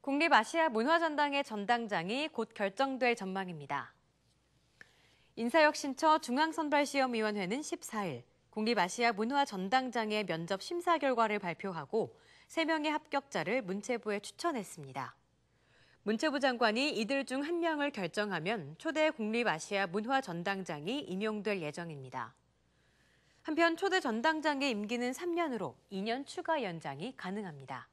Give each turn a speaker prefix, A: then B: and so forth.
A: 국립아시아 문화전당의 전당장이 곧 결정될 전망입니다. 인사혁신처 중앙선발시험위원회는 14일 국립아시아 문화전당장의 면접 심사 결과를 발표하고 3명의 합격자를 문체부에 추천했습니다. 문체부 장관이 이들 중 한 명을 결정하면 초대 국립아시아 문화전당장이 임용될 예정입니다. 한편 초대 전당장의 임기는 3년으로 2년 추가 연장이 가능합니다.